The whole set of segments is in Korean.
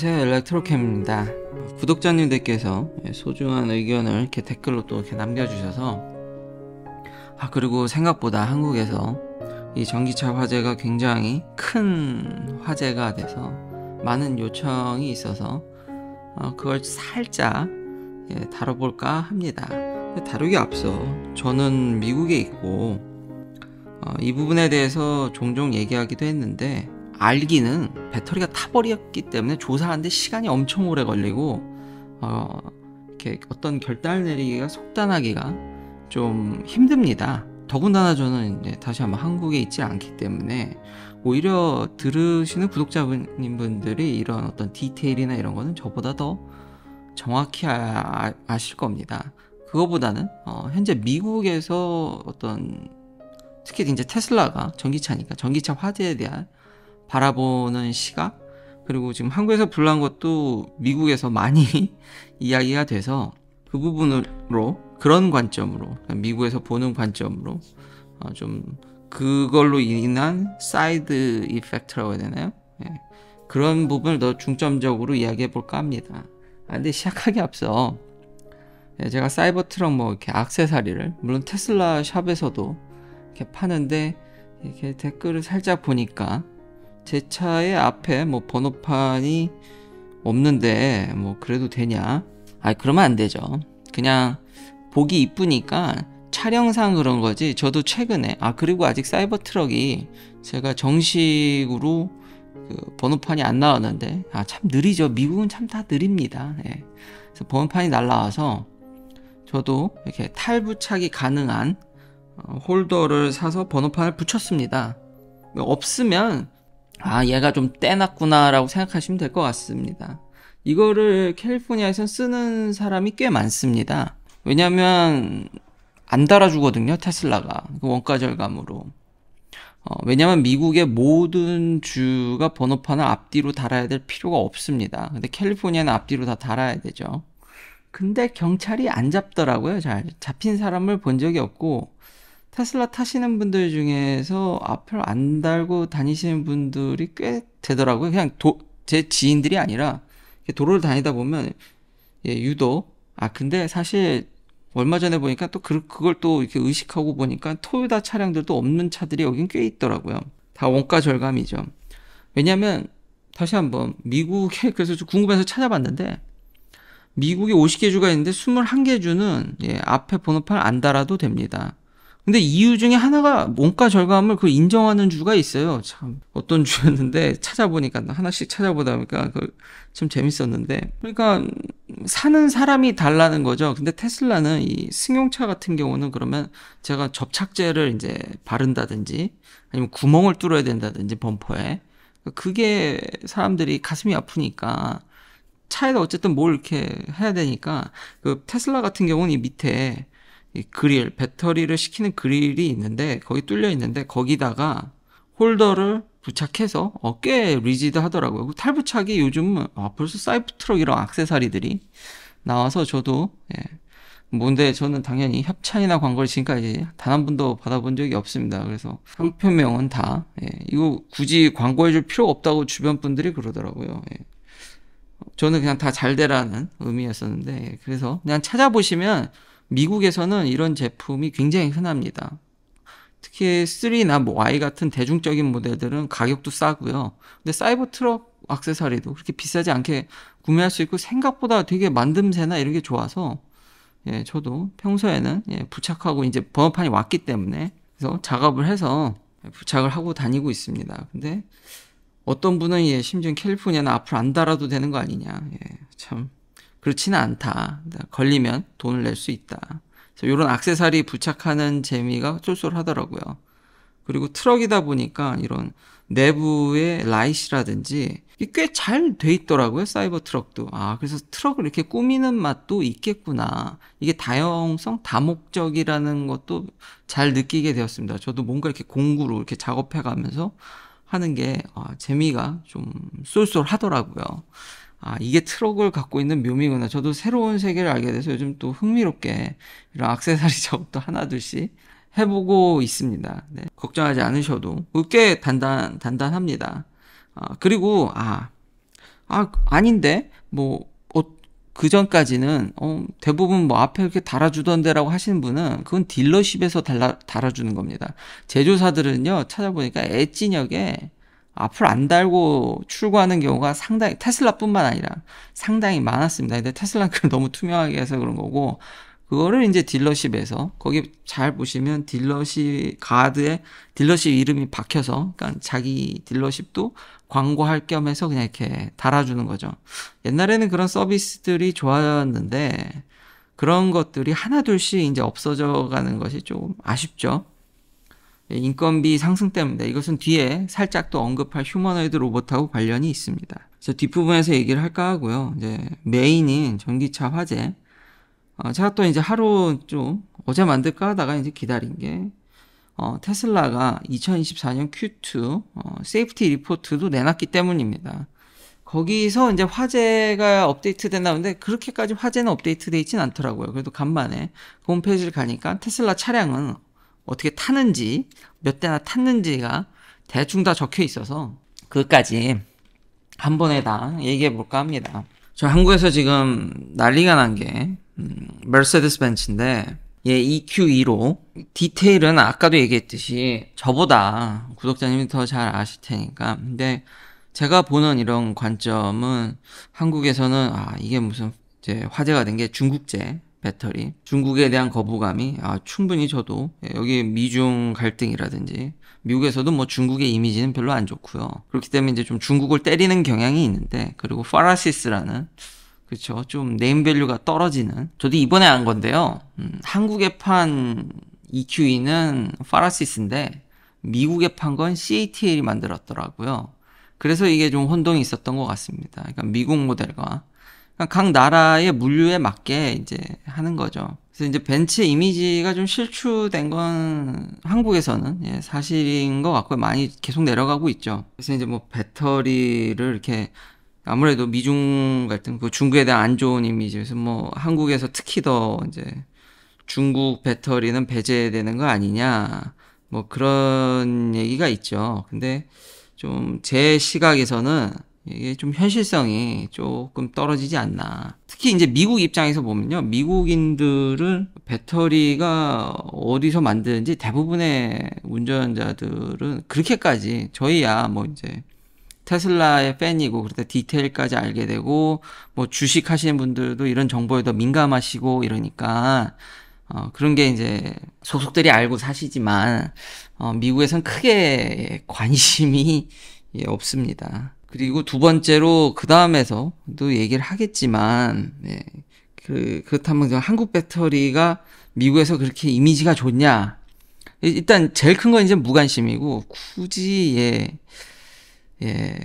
안녕하세요 엘렉트로캠입니다 구독자님들께서 예, 소중한 의견을 이렇게 댓글로 또 이렇게 남겨주셔서 아 그리고 생각보다 한국에서 이 전기차 화재가 굉장히 큰 화재가 돼서 많은 요청이 있어서 어, 그걸 살짝 예, 다뤄볼까 합니다 다루기 앞서 저는 미국에 있고 어, 이 부분에 대해서 종종 얘기하기도 했는데 알기는 배터리가 타버렸기 때문에 조사하는데 시간이 엄청 오래 걸리고 어, 이렇게 어떤 결단을 내리기가 속단하기가 좀 힘듭니다. 더군다나 저는 이제 다시 한번 한국에 있지 않기 때문에 오히려 들으시는 구독자분들이 이런 어떤 디테일이나 이런 거는 저보다 더 정확히 아, 아 실 겁니다. 그거보다는 어, 현재 미국에서 어떤 특히 이제 테슬라가 전기차니까 전기차 화재에 대한 바라보는 시각 그리고 지금 한국에서 불난 것도 미국에서 많이 이야기가 돼서 그 부분으로 그런 관점으로 그러니까 미국에서 보는 관점으로 어, 좀 그걸로 인한 사이드 이펙트라고 해야 되나요? 예. 그런 부분을 더 중점적으로 이야기해 볼까 합니다. 아, 근데 시작하기 앞서 예, 제가 사이버 트럭 뭐 이렇게 악세사리를 물론 테슬라 샵에서도 이렇게 파는데 이렇게 댓글을 살짝 보니까 제 차의 앞에 뭐 번호판이 없는데 뭐 그래도 되냐? 아 그러면 안 되죠. 그냥 보기 이쁘니까 촬영상 그런 거지. 저도 최근에 아 그리고 아직 사이버 트럭이 제가 정식으로 그 번호판이 안 나왔는데 아 참 느리죠. 미국은 참 다 느립니다. 예. 그래서 번호판이 날라와서 저도 이렇게 탈부착이 가능한 어, 홀더를 사서 번호판을 붙였습니다. 없으면 아, 얘가 좀 떼놨구나라고 생각하시면 될 것 같습니다. 이거를 캘리포니아에서 쓰는 사람이 꽤 많습니다. 왜냐면 안 달아주거든요, 테슬라가. 그 원가 절감으로. 어, 왜냐면 미국의 모든 주가 번호판을 앞뒤로 달아야 될 필요가 없습니다. 근데 캘리포니아는 앞뒤로 다 달아야 되죠. 근데 경찰이 안 잡더라고요. 잘 잡힌 사람을 본 적이 없고 테슬라 타시는 분들 중에서 앞을 안 달고 다니시는 분들이 꽤 되더라고요. 그냥 도, 제 지인들이 아니라 도로를 다니다 보면 예, 유독 아 근데 사실 얼마 전에 보니까 또 그, 그걸 또 이렇게 의식하고 보니까 토요다 차량들도 없는 차들이 여긴 꽤 있더라고요. 다 원가 절감이죠. 왜냐하면 다시 한번 미국에 그래서 좀 궁금해서 찾아봤는데 미국에 50개 주가 있는데 21개 주는 예, 앞에 번호판 안 달아도 됩니다. 근데 이유 중에 하나가 원가 절감을 그 인정하는 주가 있어요. 참 어떤 주였는데 찾아보니까 하나씩 찾아보다 보니까 그 참 재밌었는데 그러니까 사는 사람이 달라는 거죠. 근데 테슬라는 이 승용차 같은 경우는 그러면 제가 접착제를 이제 바른다든지 아니면 구멍을 뚫어야 된다든지 범퍼에 그러니까 그게 사람들이 가슴이 아프니까 차에다 어쨌든 뭘 이렇게 해야 되니까 그 테슬라 같은 경우는 이 밑에 이 그릴, 배터리를 식히는 그릴이 있는데 거기 뚫려 있는데 거기다가 홀더를 부착해서 어깨 리지드 하더라고요. 탈부착이 요즘은 아, 벌써 사이프 트럭 이런 악세사리들이 나와서 저도 예. 뭔데 저는 당연히 협찬이나 광고를 지금까지 단한 번도 받아본 적이 없습니다. 그래서 상표명은 다 예. 이거 굳이 광고해줄 필요 없다고 주변 분들이 그러더라고요. 예. 저는 그냥 다 잘 되라는 의미였었는데 예. 그래서 그냥 찾아보시면 미국에서는 이런 제품이 굉장히 흔합니다. 특히 3나 뭐 Y 같은 대중적인 모델들은 가격도 싸고요. 근데 사이버 트럭 악세사리도 그렇게 비싸지 않게 구매할 수 있고 생각보다 되게 만듦새나 이런 게 좋아서 예, 저도 평소에는 예, 부착하고 이제 번호판이 왔기 때문에 그래서 작업을 해서 부착을 하고 다니고 있습니다. 근데 어떤 분은 예, 심지어 캘리포니아는 앞으로 안 달아도 되는 거 아니냐. 예, 참 그렇지는 않다. 걸리면 돈을 낼 수 있다. 이런 악세사리 부착하는 재미가 쏠쏠하더라고요. 그리고 트럭이다 보니까 이런 내부의 라이시라든지 꽤 잘 돼 있더라고요. 사이버 트럭도. 아, 그래서 트럭을 이렇게 꾸미는 맛도 있겠구나. 이게 다형성, 다목적이라는 것도 잘 느끼게 되었습니다. 저도 뭔가 이렇게 공구로 이렇게 작업해 가면서 하는 게 아, 재미가 좀 쏠쏠하더라고요. 아, 이게 트럭을 갖고 있는 묘미구나. 저도 새로운 세계를 알게 돼서 요즘 또 흥미롭게 이런 악세사리 작업도 하나둘씩 해보고 있습니다. 네. 걱정하지 않으셔도 꽤 단단 단단합니다. 아, 그리고 아, 아 아닌데 뭐 어, 그 전까지는 어, 대부분 뭐 앞에 이렇게 달아주던데라고 하시는 분은 그건 딜러십에서 달라, 달아주는 겁니다. 제조사들은요 찾아보니까 엣지역에 앞을 안 달고 출고하는 경우가 상당히 테슬라뿐만 아니라 상당히 많았습니다. 근데 테슬라는 너무 투명하게 해서 그런 거고 그거를 이제 딜러십에서 거기 잘 보시면 딜러십 가드에 딜러십 이름이 박혀서 그러니까 자기 딜러십도 광고할 겸해서 그냥 이렇게 달아주는 거죠. 옛날에는 그런 서비스들이 좋았는데 아 그런 것들이 하나둘씩 이제 없어져 가는 것이 조금 아쉽죠. 인건비 상승 때문에 이것은 뒤에 살짝 또 언급할 휴머노이드 로봇하고 관련이 있습니다. 그래서 뒷부분에서 얘기를 할까 하고요. 이제 메인인 전기차 화재. 어, 제가 또 이제 하루 좀 어제 만들까 하다가 이제 기다린 게 어, 테슬라가 2024년 Q2 어, 세이프티 리포트도 내놨기 때문입니다. 거기서 이제 화재가 업데이트 된다는데 그렇게까지 화재는 업데이트 돼 있진 않더라고요. 그래도 간만에 그 홈페이지를 가니까 테슬라 차량은 어떻게 타는지 몇 대나 탔는지가 대충 다 적혀 있어서 그까지 한 번에 다 얘기해 볼까 합니다. 저 한국에서 지금 난리가 난게 음, 메르세데스 벤츠인데 예, EQ2로 디테일은 아까도 얘기했듯이 저보다 구독자님이 더 잘 아실 테니까 근데 제가 보는 이런 관점은 한국에서는 아 이게 무슨 이제 화제가 된 게 중국제 배터리, 중국에 대한 거부감이 아, 충분히 저도 예, 여기 미중 갈등이라든지 미국에서도 뭐 중국의 이미지는 별로 안 좋고요. 그렇기 때문에 이제 좀 중국을 때리는 경향이 있는데 그리고 파라시스라는 그렇죠. 좀 네임밸류가 떨어지는 저도 이번에 안 건데요. 음, 한국에 판 EQE는 파라시스인데 미국에 판 건 CATL이 만들었더라고요. 그래서 이게 좀 혼동이 있었던 것 같습니다. 그러니까 미국 모델과 그러니까 각 나라의 물류에 맞게 이제 하는 거죠. 그래서 이제 벤츠 이미지가 좀 실추된 건 한국에서는 예, 사실인 것 같고 많이 계속 내려가고 있죠. 그래서 이제 뭐 배터리를 이렇게 아무래도 미중 갈등, 그 중국에 대한 안 좋은 이미지, 그래서 뭐 한국에서 특히 더 이제 중국 배터리는 배제되는 거 아니냐, 뭐 그런 얘기가 있죠. 근데 좀 제 시각에서는 이게 좀 현실성이 조금 떨어지지 않나. 특히 이제 미국 입장에서 보면요. 미국인들은 배터리가 어디서 만드는지 대부분의 운전자들은 그렇게까지 저희야 뭐 이제 테슬라의 팬이고 그러다 디테일까지 알게 되고 뭐 주식 하시는 분들도 이런 정보에 더 민감하시고 이러니까 어, 그런 게 이제 소속들이 알고 사시지만 어, 미국에선 크게 관심이 예, 없습니다. 그리고 두 번째로 그 다음에서 또 얘기를 하겠지만 네. 그, 그렇다면 한국 배터리가 미국에서 그렇게 이미지가 좋냐? 일단 제일 큰 건 이제 무관심이고 굳이 예. 예,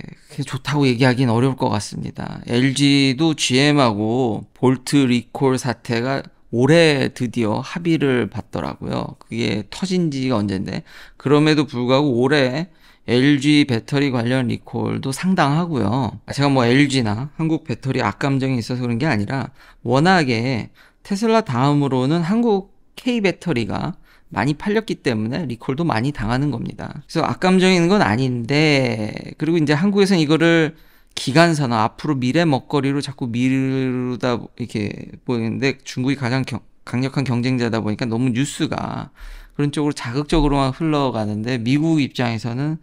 좋다고 얘기하기는 어려울 것 같습니다. LG도 GM하고 볼트 리콜 사태가 올해 드디어 합의를 받더라고요. 그게 터진 지가 언젠데. 그럼에도 불구하고 올해 LG 배터리 관련 리콜도 상당하고요. 제가 뭐 LG나 한국 배터리 악감정이 있어서 그런 게 아니라 워낙에 테슬라 다음으로는 한국 K 배터리가 많이 팔렸기 때문에 리콜도 많이 당하는 겁니다. 그래서 악감정인 건 아닌데 그리고 이제 한국에서는 이거를 기간사나 앞으로 미래 먹거리로 자꾸 미루다 이렇게 보이는데 중국이 가장 경, 강력한 경쟁자다 보니까 너무 뉴스가 그런 쪽으로 자극적으로만 흘러가는데 미국 입장에서는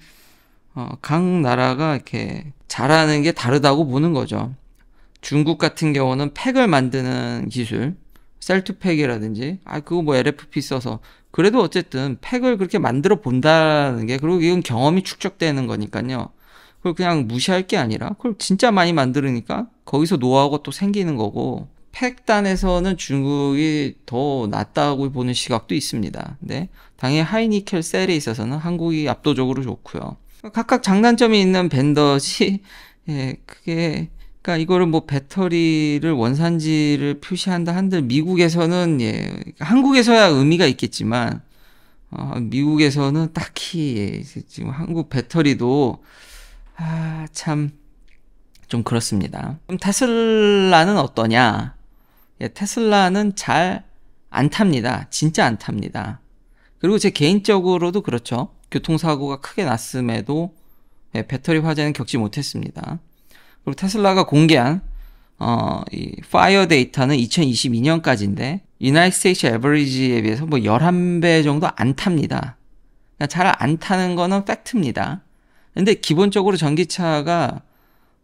어, 각 나라가 이렇게 잘하는 게 다르다고 보는 거죠. 중국 같은 경우는 팩을 만드는 기술, 셀투팩이라든지, 아, 그거 뭐 LFP 써서. 그래도 어쨌든 팩을 그렇게 만들어 본다는 게, 그리고 이건 경험이 축적되는 거니까요. 그걸 그냥 무시할 게 아니라, 그걸 진짜 많이 만들으니까 거기서 노하우가 또 생기는 거고, 팩단에서는 중국이 더 낫다고 보는 시각도 있습니다. 네. 당연히 하이니켈 셀에 있어서는 한국이 압도적으로 좋고요. 각각 장단점이 있는 밴더지 예, 그게 그러니까 이거를 뭐 배터리를 원산지를 표시한다 한들 미국에서는 예, 그러니까 한국에서야 의미가 있겠지만 어, 미국에서는 딱히 예, 지금 한국 배터리도 아, 참 좀 그렇습니다. 그럼 테슬라는 어떠냐? 예, 테슬라는 잘 안 탑니다. 진짜 안 탑니다. 그리고 제 개인적으로도 그렇죠. 교통사고가 크게 났음에도 예, 배터리 화재는 겪지 못했습니다. 그리고 테슬라가 공개한 어, 이 파이어 데이터는 2022년까지인데 유나이트 스테이츠 에버리지에 비해서 뭐 11배 정도 안 탑니다. 그러니까 잘안 타는 거는 팩트입니다. 근데 기본적으로 전기차가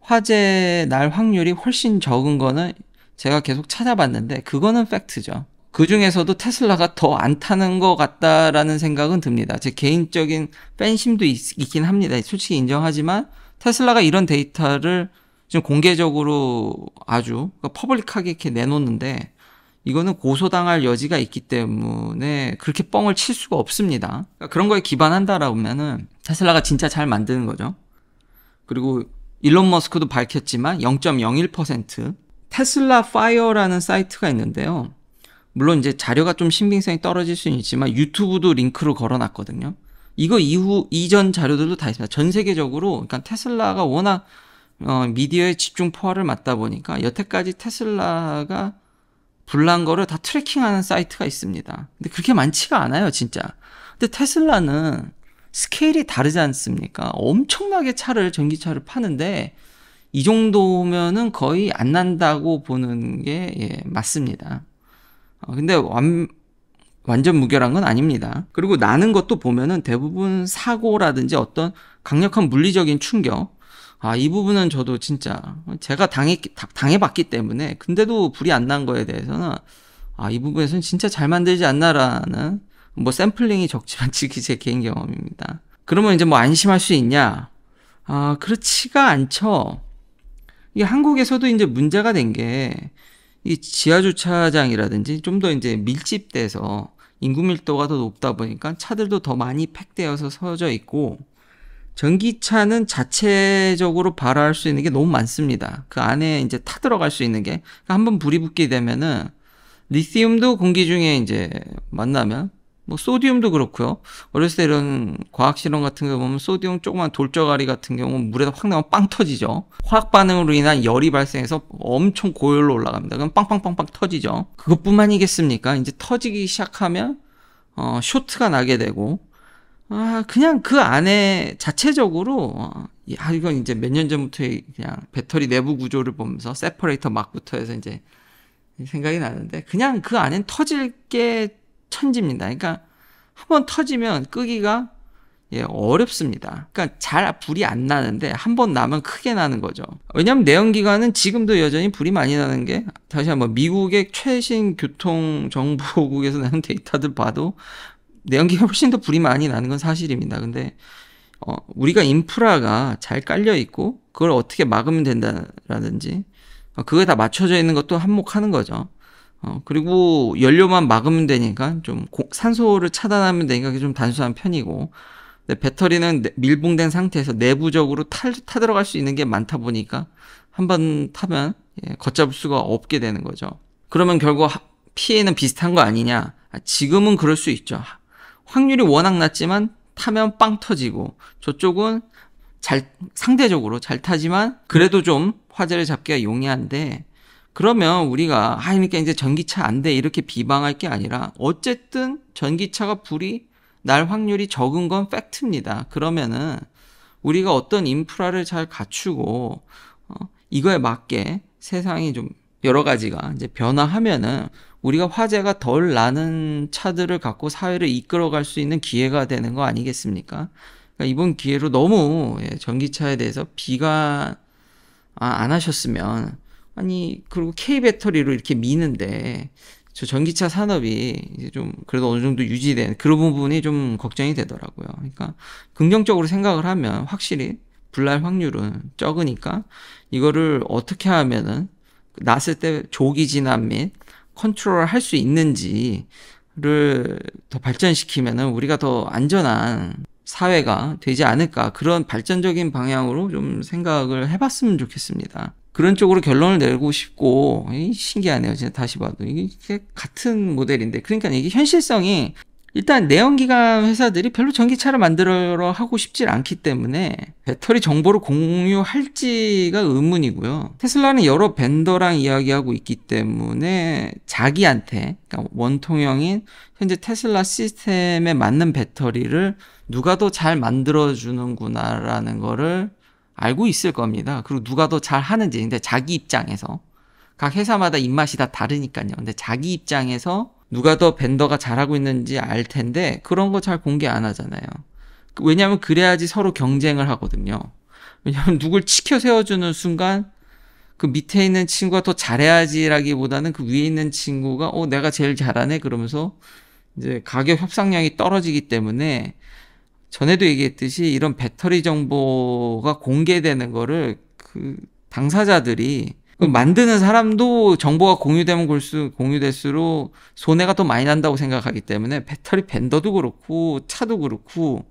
화재 날 확률이 훨씬 적은 거는 제가 계속 찾아봤는데 그거는 팩트죠. 그 중에서도 테슬라가 더 안 타는 것 같다라는 생각은 듭니다. 제 개인적인 팬심도 있, 있긴 합니다. 솔직히 인정하지만 테슬라가 이런 데이터를 좀 공개적으로 아주 그러니까 퍼블릭하게 이렇게 내놓는데 이거는 고소당할 여지가 있기 때문에 그렇게 뻥을 칠 수가 없습니다. 그러니까 그런 거에 기반한다라면은 테슬라가 진짜 잘 만드는 거죠. 그리고 일론 머스크도 밝혔지만 0.01% 테슬라 파이어라는 사이트가 있는데요. 물론 이제 자료가 좀 신빙성이 떨어질 수는 있지만 유튜브도 링크로 걸어놨거든요. 이거 이후 이전 자료들도 다 있습니다. 전 세계적으로 그러니까 테슬라가 워낙 어, 미디어에 집중 포화를 맞다 보니까 여태까지 테슬라가 불난 거를 다 트래킹하는 사이트가 있습니다. 근데 그렇게 많지가 않아요, 진짜. 근데 테슬라는 스케일이 다르지 않습니까? 엄청나게 차를 전기차를 파는데 이 정도면은 거의 안 난다고 보는 게 예, 맞습니다. 어, 근데 완, 완전 무결한 건 아닙니다. 그리고 나는 것도 보면은 대부분 사고라든지 어떤 강력한 물리적인 충격, 아, 이 부분은 저도 진짜 제가 당해, 당해봤기 때문에 근데도 불이 안 난 거에 대해서는 아, 이 부분에서는 진짜 잘 만들지 않나라는 뭐 샘플링이 적지만 지기 제 개인 경험입니다. 그러면 이제 뭐 안심할 수 있냐? 아, 그렇지가 않죠. 이 한국에서도 이제 문제가 된 게 이 지하 주차장이라든지 좀 더 이제 밀집돼서 인구 밀도가 더 높다 보니까 차들도 더 많이 팩되어서 서져 있고 전기차는 자체적으로 발화할 수 있는 게 너무 많습니다. 그 안에 이제 타 들어갈 수 있는 게. 그러니까 한번 불이 붙게 되면은 리튬도 공기 중에 이제 만나면 뭐 소디움도 그렇고요. 어렸을 때 이런 과학 실험 같은 거 보면 소디움 조그만 돌저가리 같은 경우 물에다 확나면빵 터지죠. 화학 반응으로 인한 열이 발생해서 엄청 고열로 올라갑니다. 그럼 빵빵빵빵 터지죠. 그것뿐만이겠습니까? 이제 터지기 시작하면 어, 쇼트가 나게 되고 아, 그냥 그 안에 자체적으로 어, 아, 이건 이제 몇 년 전부터 그냥 배터리 내부 구조를 보면서 세퍼레이터 막부터 해서 이제 생각이 나는데 그냥 그 안엔 터질 게 천지입니다. 그러니까 한 번 터지면 끄기가 예, 어렵습니다. 그러니까 잘 불이 안 나는데 한 번 나면 크게 나는 거죠. 왜냐하면 내연기관은 지금도 여전히 불이 많이 나는 게 다시 한번 미국의 최신 교통 정보국에서 나온 데이터들 봐도 내연기가 훨씬 더 불이 많이 나는 건 사실입니다. 근데 어, 우리가 인프라가 잘 깔려 있고 그걸 어떻게 막으면 된다라든지 어, 그거에 다 맞춰져 있는 것도 한몫하는 거죠. 어, 그리고 연료만 막으면 되니까 좀 고, 산소를 차단하면 되니까 좀 단순한 편이고 근데 배터리는 밀봉된 상태에서 내부적으로 탈, 타 들어갈 수 있는 게 많다 보니까 한번 타면 예, 걷잡을 수가 없게 되는 거죠. 그러면 결국 피해는 비슷한 거 아니냐? 아, 지금은 그럴 수 있죠. 확률이 워낙 낮지만 타면 빵 터지고 저쪽은 잘 상대적으로 잘 타지만 그래도 좀 화제를 잡기가 용이한데 그러면 우리가 아 그러니까 이제 전기차 안 돼 이렇게 비방할 게 아니라 어쨌든 전기차가 불이 날 확률이 적은 건 팩트입니다. 그러면은 우리가 어떤 인프라를 잘 갖추고 어, 이거에 맞게 세상이 좀 여러 가지가 이제 변화하면은 우리가 화재가 덜 나는 차들을 갖고 사회를 이끌어갈 수 있는 기회가 되는 거 아니겠습니까? 그러니까 이번 기회로 너무 예, 전기차에 대해서 비가 아, 안 하셨으면 아니 그리고 K 배터리로 이렇게 미는데 저 전기차 산업이 이제 좀 그래도 어느 정도 유지된 그런 부분이 좀 걱정이 되더라고요. 그러니까 긍정적으로 생각을 하면 확실히 불날 확률은 적으니까 이거를 어떻게 하면은 났을 그 때 조기 진압 및 컨트롤 할 수 있는지를 더 발전시키면은 우리가 더 안전한 사회가 되지 않을까 그런 발전적인 방향으로 좀 생각을 해봤으면 좋겠습니다. 그런 쪽으로 결론을 내고 싶고 신기하네요. 진짜 다시 봐도 이게 같은 모델인데 그러니까 이게 현실성이 일단 내연기관 회사들이 별로 전기차를 만들어 하고 싶질 않기 때문에 배터리 정보를 공유할지가 의문이고요. 테슬라는 여러 벤더랑 이야기하고 있기 때문에 자기한테 그러니까 원통형인 현재 테슬라 시스템에 맞는 배터리를 누가 더 잘 만들어 주는구나라는 거를 알고 있을 겁니다. 그리고 누가 더 잘 하는지. 근데 자기 입장에서. 각 회사마다 입맛이 다 다르니까요. 근데 자기 입장에서 누가 더 벤더가 잘하고 있는지 알 텐데 그런 거 잘 공개 안 하잖아요. 왜냐하면 그래야지 서로 경쟁을 하거든요. 왜냐하면 누굴 치켜 세워주는 순간 그 밑에 있는 친구가 더 잘해야지라기보다는 그 위에 있는 친구가 어 내가 제일 잘하네 그러면서 이제 가격 협상량이 떨어지기 때문에 전에도 얘기했듯이 이런 배터리 정보가 공개되는 거를 그 당사자들이 그 음. 만드는 사람도 정보가 공유되면 골수, 공유될수록 손해가 더 많이 난다고 생각하기 때문에 배터리 벤더도 그렇고 차도 그렇고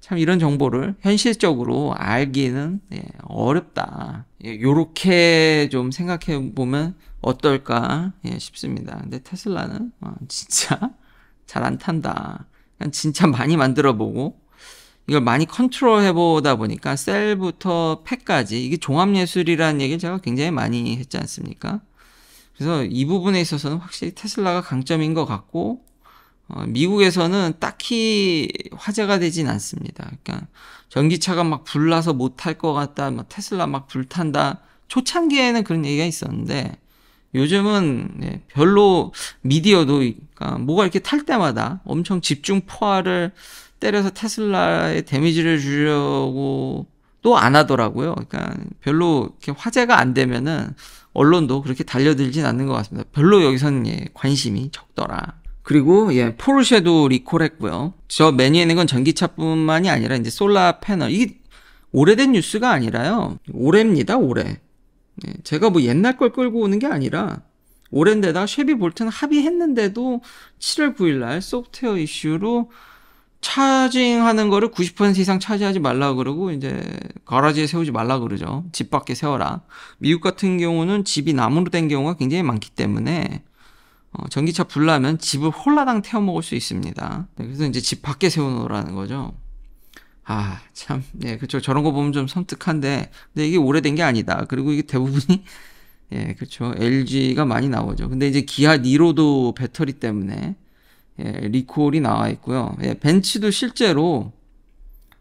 참 이런 정보를 현실적으로 알기는 예, 어렵다. 예, 요렇게 좀 생각해 보면 어떨까 예, 싶습니다. 근데 테슬라는 어, 진짜 잘 안 탄다. 진짜 많이 만들어 보고 이걸 많이 컨트롤 해보다 보니까 셀부터 팩까지 이게 종합예술이라는 얘기를 제가 굉장히 많이 했지 않습니까? 그래서 이 부분에 있어서는 확실히 테슬라가 강점인 것 같고 어, 미국에서는 딱히 화제가 되진 않습니다. 그러니까 전기차가 막 불나서 못할것 같다, 막 뭐 테슬라 막 불탄다. 초창기에는 그런 얘기가 있었는데 요즘은 네, 별로 미디어도 그러니까 뭐가 이렇게 탈 때마다 엄청 집중 포화를 때려서 테슬라에 데미지를 주려고 또 안 하더라고요. 그러니까 별로 이렇게 화제가 안 되면은 언론도 그렇게 달려들진 않는 것 같습니다. 별로 여기서는 예, 관심이 적더라. 그리고 예, 포르쉐도 리콜했고요. 저 메뉴에 있는 건 전기차뿐만이 아니라 이제 솔라 패널. 이게 오래된 뉴스가 아니라요. 올해입니다, 올해. 예, 제가 뭐 옛날 걸 끌고 오는 게 아니라 오랜데다 쉐비 볼트는 합의했는데도 7월 9일 날 소프트웨어 이슈로 차징하는 거를 90% 이상 차지하지 말라 고 그러고 이제 가라지에 세우지 말라 고 그러죠. 집 밖에 세워라. 미국 같은 경우는 집이 나무로 된 경우가 굉장히 많기 때문에 어, 전기차 불나면 집을 홀라당 태워 먹을 수 있습니다. 네, 그래서 이제 집 밖에 세워놓으라는 거죠. 아, 참. 예, 그렇죠. 저런 거 보면 좀 섬뜩한데 근데 이게 오래된 게 아니다. 그리고 이게 대부분이 예, 그렇죠. LG가 많이 나오죠. 근데 이제 기아 니로도 배터리 때문에 예, 리콜이 나와 있고요. 예, 벤츠도 실제로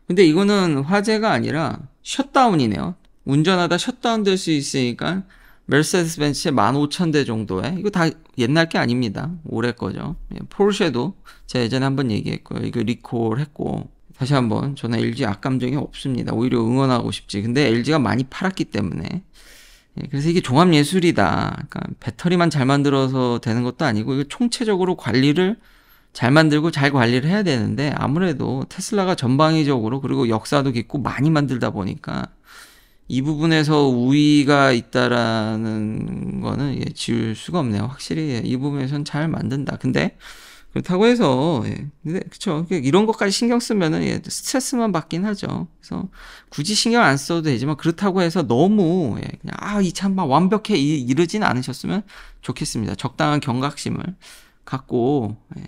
근데 이거는 화재가 아니라 셧다운이네요. 운전하다 셧다운 될 수 있으니까 멜세데스 벤츠에 15,000대 정도에 이거 다 옛날 게 아닙니다. 올해 거죠. 예, 포르쉐도 제가 예전에 한번 얘기했고요. 이거 리콜했고 다시 한번 저는 LG 악감정이 없습니다. 오히려 응원하고 싶지. 근데 LG가 많이 팔았기 때문에 예, 그래서 이게 종합 예술이다. 그러니까 배터리만 잘 만들어서 되는 것도 아니고 이거 총체적으로 관리를 잘 만들고 잘 관리를 해야 되는데 아무래도 테슬라가 전방위적으로 그리고 역사도 깊고 많이 만들다 보니까 이 부분에서 우위가 있다라는 거는 예, 지울 수가 없네요. 확실히 예, 이 부분에선 잘 만든다. 근데 그렇다고 해서 예, 근데 그쵸 그러니까 이런 것까지 신경 쓰면은 예, 스트레스만 받긴 하죠. 그래서 굳이 신경 안 써도 되지만 그렇다고 해서 너무 예, 그냥 아이 차막 완벽해 이, 이르진 않으셨으면 좋겠습니다. 적당한 경각심을 갖고 예,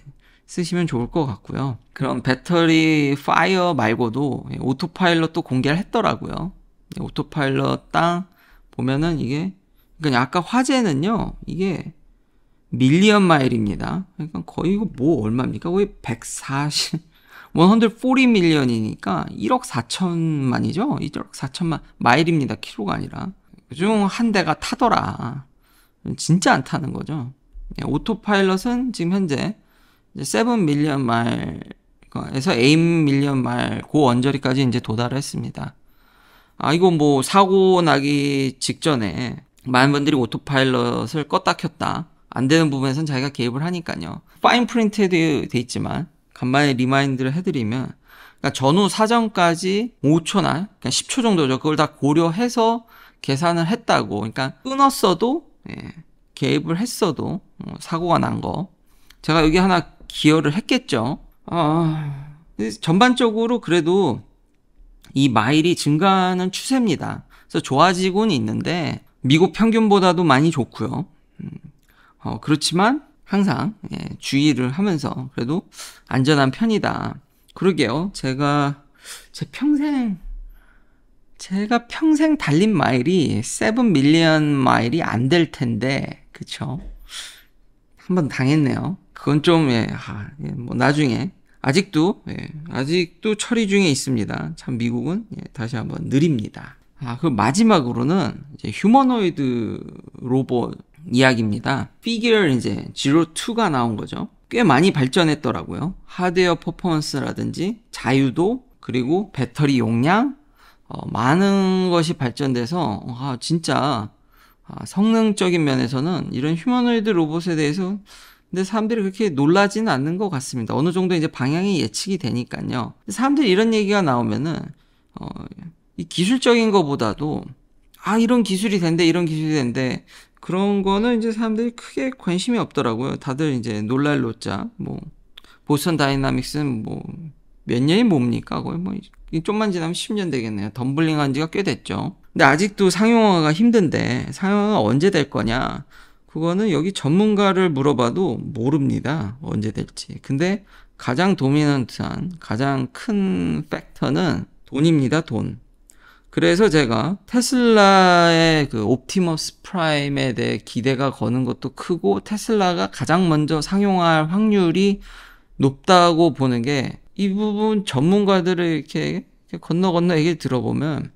쓰시면 좋을 것 같고요. 그럼 배터리 파이어 말고도 예, 오토파일럿도 공개를 했더라고요. 예, 오토파일럿 딱 보면은 이게 그러니까 아까 화재는요. 이게 밀리언 마일입니다. 그러니까 거의 이거 뭐 얼마입니까? 거의 140 140 밀리언이니까 1억 4천만이죠. 1억 4천만 마일입니다. 키로가 아니라. 그 중 한 대가 타더라. 진짜 안 타는 거죠. 예, 오토파일럿은 지금 현재 세븐 밀리언 마일에서 에임 밀리언 마일 고 언저리까지 이제 도달했습니다. 아 이건 뭐 사고 나기 직전에 많은 분들이 오토파일럿을 껐다 켰다 안 되는 부분에선 자기가 개입을 하니까요. 파인 프린트에 돼 있지만 간만에 리마인드를 해드리면 그러니까 전후 사정까지 5초나 그러니까 10초 정도죠. 그걸 다 고려해서 계산을 했다고. 그러니까 끊었어도 예, 개입을 했어도 어, 사고가 난 거. 제가 여기 하나 기여를 했겠죠. 아, 전반적으로 그래도 이 마일이 증가하는 추세입니다. 그래서 좋아지고는 있는데 미국 평균보다도 많이 좋고요. 음, 어, 그렇지만 항상 예, 주의를 하면서 그래도 안전한 편이다. 그러게요. 제가 제 평생 제가 평생 달린 마일이 세븐 밀리언 마일이 안 될 텐데 그쵸? 한번 당했네요. 그건 좀, 예, 아, 예, 뭐, 나중에. 아직도, 예, 아직도 처리 중에 있습니다. 참, 미국은, 예, 다시 한번 느립니다. 아, 그 마지막으로는, 이제, 휴머노이드 로봇 이야기입니다. 피규어 이제, 지로2가 나온 거죠. 꽤 많이 발전했더라고요. 하드웨어 퍼포먼스라든지, 자유도, 그리고 배터리 용량, 어, 많은 것이 발전돼서, 아, 진짜, 아, 성능적인 면에서는 이런 휴머노이드 로봇에 대해서 근데 사람들이 그렇게 놀라지는 않는 것 같습니다. 어느 정도 이제 방향이 예측이 되니까요. 사람들이 이런 얘기가 나오면은 어, 이 기술적인 것보다도 아 이런 기술이 된대 이런 기술이 된대 그런 거는 이제 사람들이 크게 관심이 없더라고요. 다들 이제 놀랄 노자 뭐 보스턴 다이나믹스는 뭐 몇 년이 뭡니까 거의 뭐 좀만 지나면 10년 되겠네요. 덤블링 한 지가 꽤 됐죠. 근데 아직도 상용화가 힘든데 상용화가 언제 될 거냐? 그거는 여기 전문가를 물어봐도 모릅니다. 언제 될지. 근데 가장 도미넌트한 가장 큰 팩터는 돈입니다. 돈. 그래서 제가 테슬라의 그 옵티머스 프라임에 대해 기대가 거는 것도 크고 테슬라가 가장 먼저 상용할 확률이 높다고 보는 게 이 부분 전문가들을 이렇게 건너 건너 얘기를 들어보면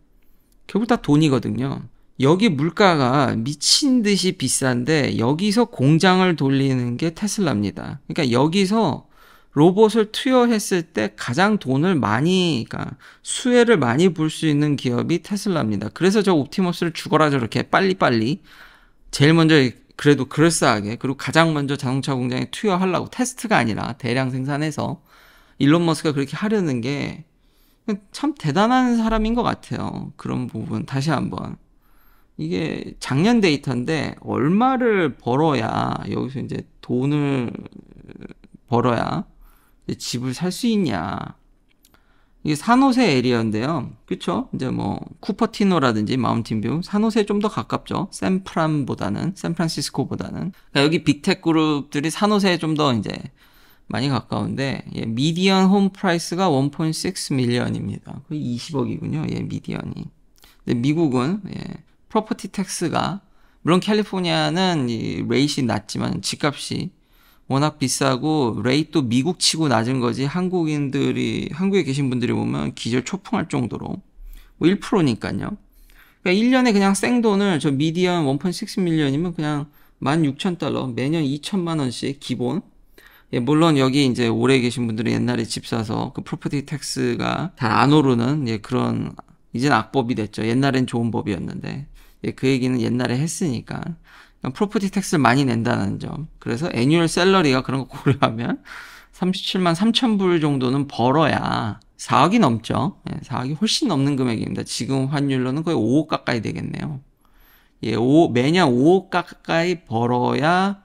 결국 다 돈이거든요. 여기 물가가 미친 듯이 비싼데 여기서 공장을 돌리는 게 테슬라입니다. 그러니까 여기서 로봇을 투여했을 때 가장 돈을 많이, 그러니까 수혜를 많이 볼 수 있는 기업이 테슬라입니다. 그래서 저 옵티머스를 죽어라 저렇게 빨리빨리 제일 먼저 그래도 그럴싸하게 그리고 가장 먼저 자동차 공장에 투여하려고 테스트가 아니라 대량 생산해서 일론 머스가 그렇게 하려는 게 참 대단한 사람인 것 같아요. 그런 부분 다시 한번 이게 작년 데이터인데 얼마를 벌어야 여기서 이제 돈을 벌어야 집을 살 수 있냐. 이게 산호세 에리어인데요. 그쵸? 이제 뭐, 쿠퍼티노라든지 마운틴뷰, 산호세 좀 더 가깝죠. 샌프란보다는, 샌프란시스코보다는. 그러니까 여기 빅텍 그룹들이 산호세에 좀 더 이제 많이 가까운데, 예, 미디언 홈 프라이스가 1.6 밀리언입니다. 거의 20억이군요. 예, 미디언이. 근데 미국은, 예, 프로퍼티 텍스가 물론 캘리포니아는 이 레이시 낮지만 집값이 워낙 비싸고 레이도 미국치고 낮은 거지 한국인들이 한국에 계신 분들이 보면 기절 초풍할 정도로 뭐 1%니까요. 그러니까 1년에 그냥 생돈을 저 미디언 1.6 밀리언이면 그냥 16,000달러 매년 2천만 원씩 기본 예, 물론 여기 이제 오래 계신 분들이 옛날에 집 사서 그 프로퍼티 텍스가 잘 안 오르는 예, 그런 이젠 악법이 됐죠. 옛날엔 좋은 법이었는데 예, 그 얘기는 옛날에 했으니까. 프로퍼티 텍스를 많이 낸다는 점. 그래서 애뉴얼 셀러리가 그런 거 고려하면 37만 3천 불 정도는 벌어야 4억이 넘죠. 예, 4억이 훨씬 넘는 금액입니다. 지금 환율로는 거의 5억 가까이 되겠네요. 예, 5, 매년 5억 가까이 벌어야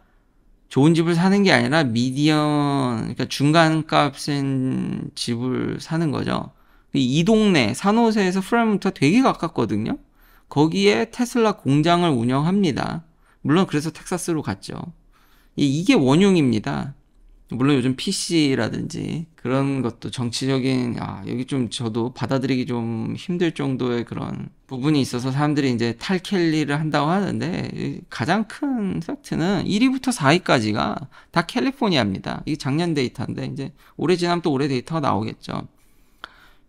좋은 집을 사는 게 아니라 미디언, 그러니까 중간 값인 집을 사는 거죠. 이 동네, 산호세에서 프라이문트가 되게 가깝거든요. 거기에 테슬라 공장을 운영합니다. 물론 그래서 텍사스로 갔죠. 이게 원흉입니다. 물론 요즘 PC라든지 그런 것도 정치적인 아 여기 좀 저도 받아들이기 좀 힘들 정도의 그런 부분이 있어서 사람들이 이제 탈켈리를 한다고 하는데 가장 큰 팩트는 1위부터 4위까지가 다 캘리포니아입니다. 이게 작년 데이터인데 이제 오래 지나면 또 올해 데이터가 나오겠죠.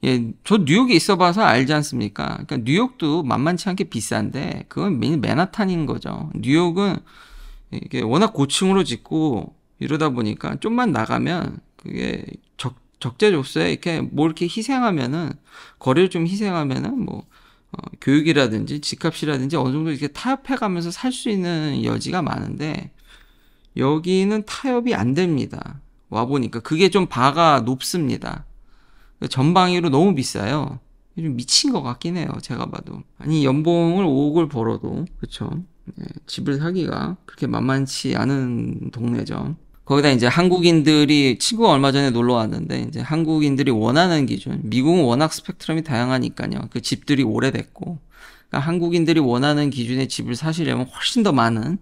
예, 저 뉴욕에 있어봐서 알지 않습니까? 그러니까 뉴욕도 만만치 않게 비싼데 그건 맨하탄인 거죠. 뉴욕은 이게 워낙 고층으로 짓고 이러다 보니까 좀만 나가면 그게 적 적재적소에 이렇게 뭐 이렇게 희생하면은 거리를 좀 희생하면은 뭐 어, 교육이라든지 집값이라든지 어느 정도 이렇게 타협해가면서 살 수 있는 여지가 많은데 여기는 타협이 안 됩니다. 와 보니까 그게 좀 바가 높습니다. 그 전방위로 너무 비싸요. 좀 미친 것 같긴 해요. 제가 봐도. 아니 연봉을 5억을 벌어도 그렇 네, 집을 사기가 그렇게 만만치 않은 동네죠. 거기다 이제 한국인들이 친구가 얼마 전에 놀러 왔는데 이제 한국인들이 원하는 기준 미국은 워낙 스펙트럼이 다양하니까요. 그 집들이 오래됐고 그러니까 한국인들이 원하는 기준의 집을 사시려면 훨씬 더 많은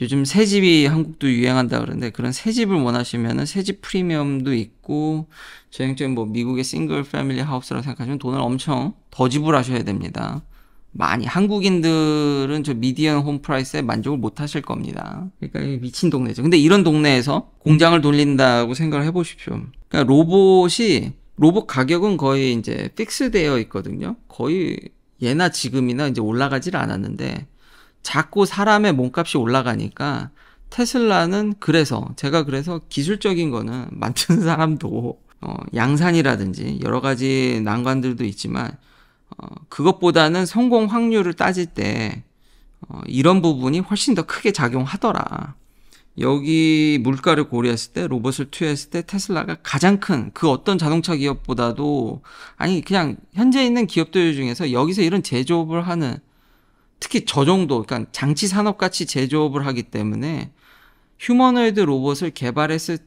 요즘 새 집이 한국도 유행한다 그러는데 그런 새 집을 원하시면은 새집 프리미엄도 있고 저행적인 뭐 미국의 싱글 패밀리 하우스라고 생각하시면 돈을 엄청 더 지불하셔야 됩니다. 많이 한국인들은 저 미디언 홈 프라이스에 만족을 못 하실 겁니다. 그러니까 미친 동네죠. 근데 이런 동네에서 공장을 돌린다고 생각을 해 보십시오. 그러니까 로봇이 로봇 가격은 거의 이제 픽스되어 있거든요. 거의 예나 지금이나 이제 올라가질 않았는데 자꾸 사람의 몸값이 올라가니까 테슬라는 그래서 제가 그래서 기술적인 거는 만드는 사람도 어, 양산이라든지 여러 가지 난관들도 있지만 어, 그것보다는 성공 확률을 따질 때 어, 이런 부분이 훨씬 더 크게 작용하더라. 여기 물가를 고려했을 때 로봇을 투여했을 때 테슬라가 가장 큰 그 어떤 자동차 기업보다도 아니 그냥 현재 있는 기업들 중에서 여기서 이런 제조업을 하는 특히 저 정도, 그러니까 장치 산업 같이 제조업을 하기 때문에 휴머노이드 로봇을 개발했을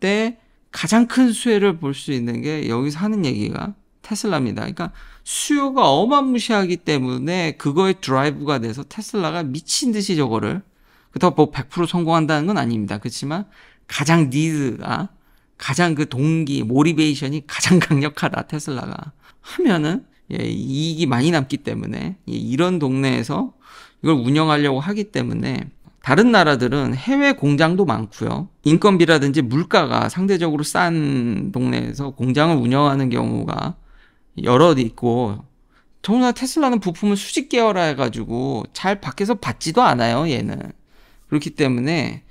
때 가장 큰 수혜를 볼 수 있는 게 여기서 하는 얘기가 테슬라입니다. 그러니까 수요가 어마무시하기 때문에 그거의 드라이브가 돼서 테슬라가 미친 듯이 저거를 그렇다고 뭐100% 성공한다는 건 아닙니다. 그렇지만 가장 니드가 가장 그 동기 모리베이션이 가장 강력하다 테슬라가 하면은 예, 이익이 많이 남기 때문에 예, 이런 동네에서 이걸 운영하려고 하기 때문에 다른 나라들은 해외 공장도 많고요. 인건비라든지 물가가 상대적으로 싼 동네에서 공장을 운영하는 경우가 여러 있고 정말 테슬라는 부품을 수직 계열화 해가지고 잘 밖에서 받지도 않아요. 얘는 그렇기 때문에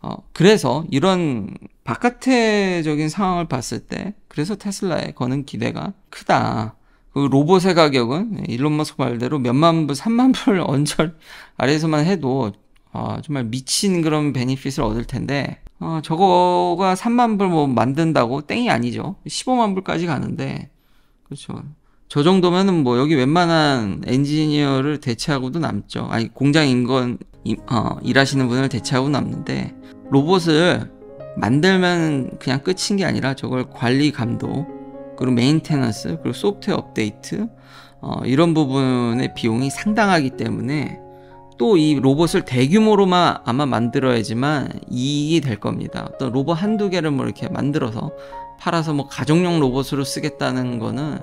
어, 그래서 이런 바깥에적인 상황을 봤을 때 그래서 테슬라에 거는 기대가 크다. 그 로봇의 가격은 일론 머스크 말대로 몇만 불, 3만 불 언절 아래에서만 해도 어, 정말 미친 그런 베니핏을 얻을 텐데 어, 저거가 3만 불 뭐 만든다고 땡이 아니죠. 15만 불까지 가는데 그렇죠. 저 정도면은 뭐 여기 웬만한 엔지니어를 대체하고도 남죠. 아니 공장 인건 일, 어, 일하시는 분을 대체하고 남는데 로봇을 만들면 그냥 끝인 게 아니라 저걸 관리 감독 그리고 메인테너스, 그리고 소프트웨어 업데이트 어, 이런 부분의 비용이 상당하기 때문에 또 이 로봇을 대규모로만 아마 만들어야지만 이익이 될 겁니다. 어떤 로봇 한두 개를 뭐 이렇게 만들어서 팔아서 뭐 가정용 로봇으로 쓰겠다는 거는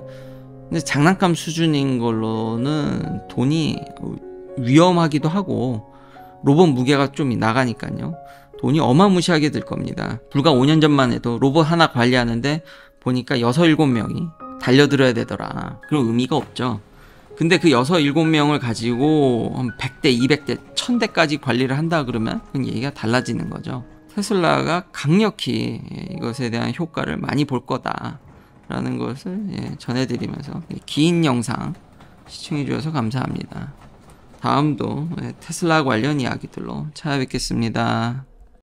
근데 장난감 수준인 걸로는 돈이 위험하기도 하고 로봇 무게가 좀 나가니까요. 돈이 어마무시하게 들 겁니다. 불과 5년 전만 해도 로봇 하나 관리하는데 보니까 6, 7명이 달려들어야 되더라. 그럼 의미가 없죠. 근데 그 6, 7명을 가지고 100대, 200대, 1000대까지 관리를 한다 그러면 그건 얘기가 달라지는 거죠. 테슬라가 강력히 이것에 대한 효과를 많이 볼 거다라는 것을 예, 전해드리면서 긴 영상 시청해주셔서 감사합니다. 다음도 예, 테슬라 관련 이야기들로 찾아뵙겠습니다.